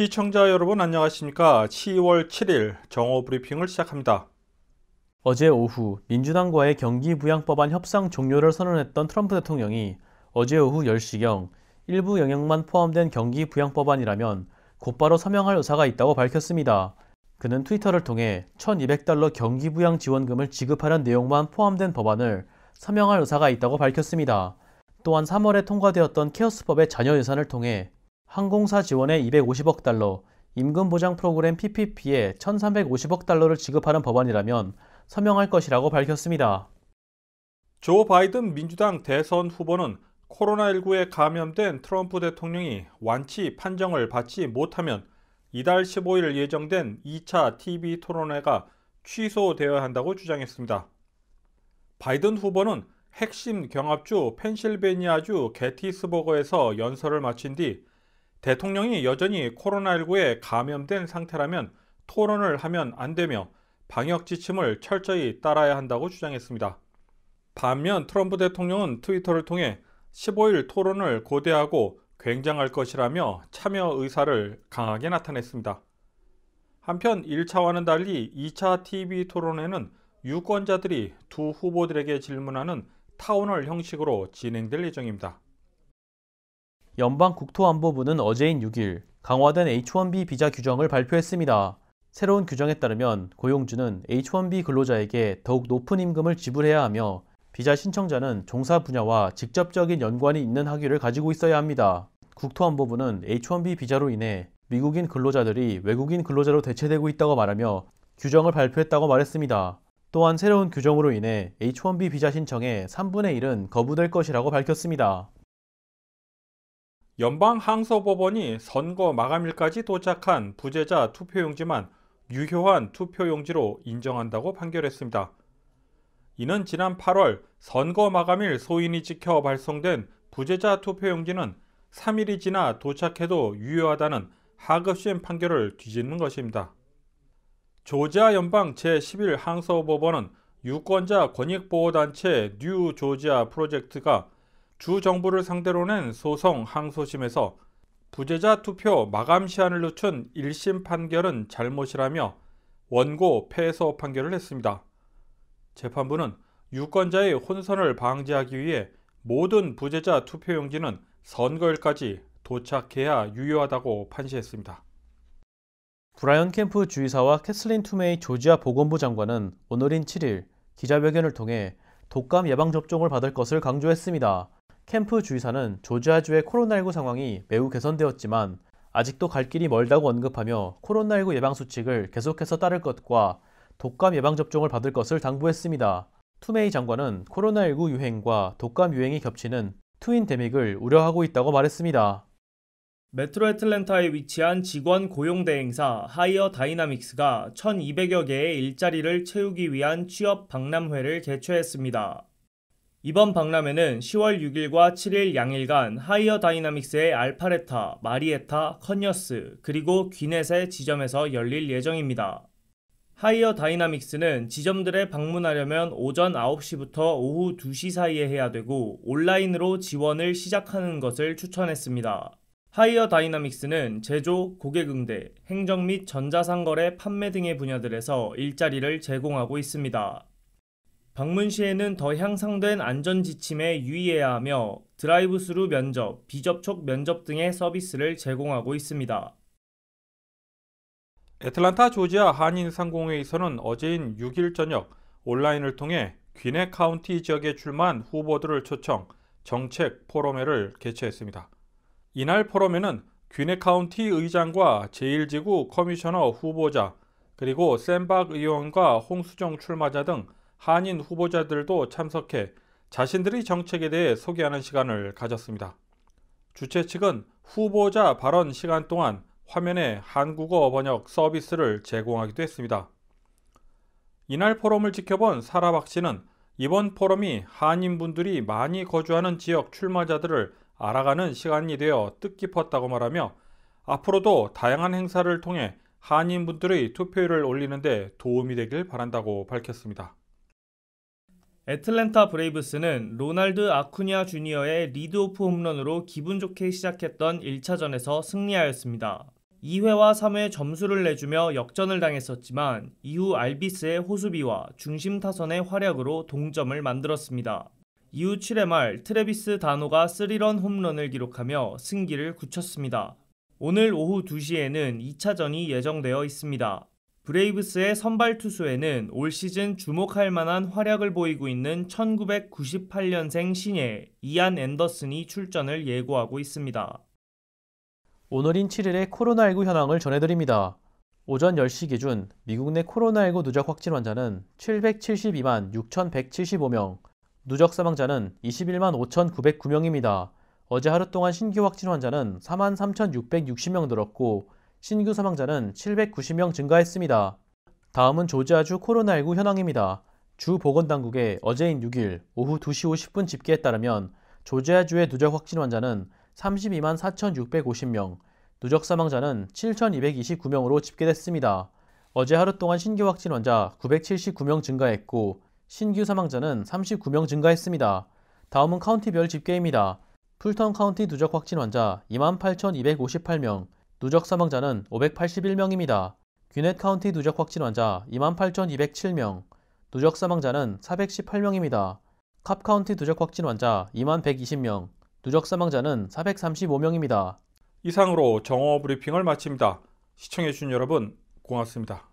시청자 여러분 안녕하십니까. 10월 7일 정오 브리핑을 시작합니다. 어제 오후 민주당과의 경기 부양법안 협상 종료를 선언했던 트럼프 대통령이 어제 오후 10시경 일부 영역만 포함된 경기 부양법안이라면 곧바로 서명할 의사가 있다고 밝혔습니다. 그는 트위터를 통해 1200달러 경기 부양 지원금을 지급하는 내용만 포함된 법안을 서명할 의사가 있다고 밝혔습니다. 또한 3월에 통과되었던 케어스법의 잔여 예산을 통해 항공사 지원에 250억 달러, 임금 보장 프로그램 PPP에 1,350억 달러를 지급하는 법안이라면 서명할 것이라고 밝혔습니다. 조 바이든 민주당 대선 후보는 코로나19에 감염된 트럼프 대통령이 완치 판정을 받지 못하면 이달 15일 예정된 2차 TV 토론회가 취소되어야 한다고 주장했습니다. 바이든 후보는 핵심 경합주 펜실베니아주 게티스버거에서 연설을 마친 뒤 대통령이 여전히 코로나19에 감염된 상태라면 토론을 하면 안 되며 방역 지침을 철저히 따라야 한다고 주장했습니다. 반면 트럼프 대통령은 트위터를 통해 15일 토론을 고대하고 굉장할 것이라며 참여 의사를 강하게 나타냈습니다. 한편 1차와는 달리 2차 TV 토론회는 유권자들이 두 후보들에게 질문하는 타운홀 형식으로 진행될 예정입니다. 연방 국토안보부는 어제인 6일 강화된 H1B 비자 규정을 발표했습니다. 새로운 규정에 따르면 고용주는 H1B 근로자에게 더욱 높은 임금을 지불해야 하며 비자 신청자는 종사 분야와 직접적인 연관이 있는 학위를 가지고 있어야 합니다. 국토안보부는 H1B 비자로 인해 미국인 근로자들이 외국인 근로자로 대체되고 있다고 말하며 규정을 발표했다고 말했습니다. 또한 새로운 규정으로 인해 H1B 비자 신청의 3분의 1은 거부될 것이라고 밝혔습니다. 연방항소법원이 선거 마감일까지 도착한 부재자 투표용지만 유효한 투표용지로 인정한다고 판결했습니다. 이는 지난 8월 선거 마감일 소인이 지켜 발송된 부재자 투표용지는 3일이 지나 도착해도 유효하다는 하급심 판결을 뒤집는 것입니다. 조지아 연방 제11 항소법원은 유권자 권익보호단체 뉴 조지아 프로젝트가 주 정부를 상대로낸 소송 항소심에서 부재자 투표 마감 시한을 늦춘 1심 판결은 잘못이라며 원고 패소 판결을 했습니다. 재판부는 유권자의 혼선을 방지하기 위해 모든 부재자 투표용지는 선거일까지 도착해야 유효하다고 판시했습니다. 브라이언 캠프 주의사와 캐슬린 투메이 조지아 보건부 장관은 오늘인 7일 기자회견을 통해 독감 예방접종을 받을 것을 강조했습니다. 캠프 주의사는 조지아주의 코로나19 상황이 매우 개선되었지만 아직도 갈 길이 멀다고 언급하며 코로나19 예방수칙을 계속해서 따를 것과 독감 예방접종을 받을 것을 당부했습니다. 투메이 장관은 코로나19 유행과 독감 유행이 겹치는 투인 데믹을 우려하고 있다고 말했습니다. 메트로 애틀랜타에 위치한 직원 고용 대행사 하이어 다이나믹스가 1200여 개의 일자리를 채우기 위한 취업 박람회를 개최했습니다. 이번 박람회는 10월 6일과 7일 양일간 하이어 다이나믹스의 알파레타, 마리에타, 컨녀스, 그리고 귀넷의 지점에서 열릴 예정입니다. 하이어 다이나믹스는 지점들에 방문하려면 오전 9시부터 오후 2시 사이에 해야 되고 온라인으로 지원을 시작하는 것을 추천했습니다. 하이어 다이나믹스는 제조, 고객응대, 행정 및 전자상거래, 판매 등의 분야들에서 일자리를 제공하고 있습니다. 방문 시에는 더 향상된 안전 지침에 유의해야 하며 드라이브 스루 면접, 비접촉 면접 등의 서비스를 제공하고 있습니다. 애틀란타 조지아 한인 상공회에서는 어제인 6일 저녁 온라인을 통해 귀네 카운티 지역에 출마한 후보들을 초청 정책 포럼회를 개최했습니다. 이날 포럼에는 귀네 카운티 의장과 제1지구 커미셔너 후보자 그리고 샌박 의원과 홍수정 출마자 등 한인 후보자들도 참석해 자신들의 정책에 대해 소개하는 시간을 가졌습니다. 주최 측은 후보자 발언 시간 동안 화면에 한국어 번역 서비스를 제공하기도 했습니다. 이날 포럼을 지켜본 사라박 씨는 이번 포럼이 한인분들이 많이 거주하는 지역 출마자들을 알아가는 시간이 되어 뜻깊었다고 말하며 앞으로도 다양한 행사를 통해 한인분들의 투표율을 올리는데 도움이 되길 바란다고 밝혔습니다. 애틀랜타 브레이브스는 로날드 아쿠냐 주니어의 리드오프 홈런으로 기분 좋게 시작했던 1차전에서 승리하였습니다. 2회와 3회 점수를 내주며 역전을 당했었지만 이후 알비스의 호수비와 중심 타선의 활약으로 동점을 만들었습니다. 이후 7회 말 트레비스 다노가 3런 홈런을 기록하며 승기를 굳혔습니다. 오늘 오후 2시에는 2차전이 예정되어 있습니다. 브레이브스의 선발 투수에는 올 시즌 주목할 만한 활약을 보이고 있는 1998년생 신예 이안 앤더슨이 출전을 예고하고 있습니다. 오늘인 7일의 코로나19 현황을 전해드립니다. 오전 10시 기준 미국 내 코로나19 누적 확진 환자는 772만 6,175명, 누적 사망자는 21만 5,909명입니다. 어제 하루 동안 신규 확진 환자는 4만 3,660명 늘었고 신규 사망자는 790명 증가했습니다. 다음은 조지아주 코로나19 현황입니다. 주 보건당국의 어제인 6일 오후 2시 50분 집계에 따르면 조지아주의 누적 확진 환자는 32만 4,650명, 누적 사망자는 7,229명으로 집계됐습니다. 어제 하루 동안 신규 확진 환자 979명 증가했고 신규 사망자는 39명 증가했습니다. 다음은 카운티별 집계입니다. 풀턴 카운티 누적 확진 환자 28,258명, 누적 사망자는 581명입니다. 귀넷 카운티 누적 확진 환자 28,207명, 누적 사망자는 418명입니다. 캅 카운티 누적 확진 환자 2120명, 누적 사망자는 435명입니다. 이상으로 정오 브리핑을 마칩니다. 시청해주신 여러분 고맙습니다.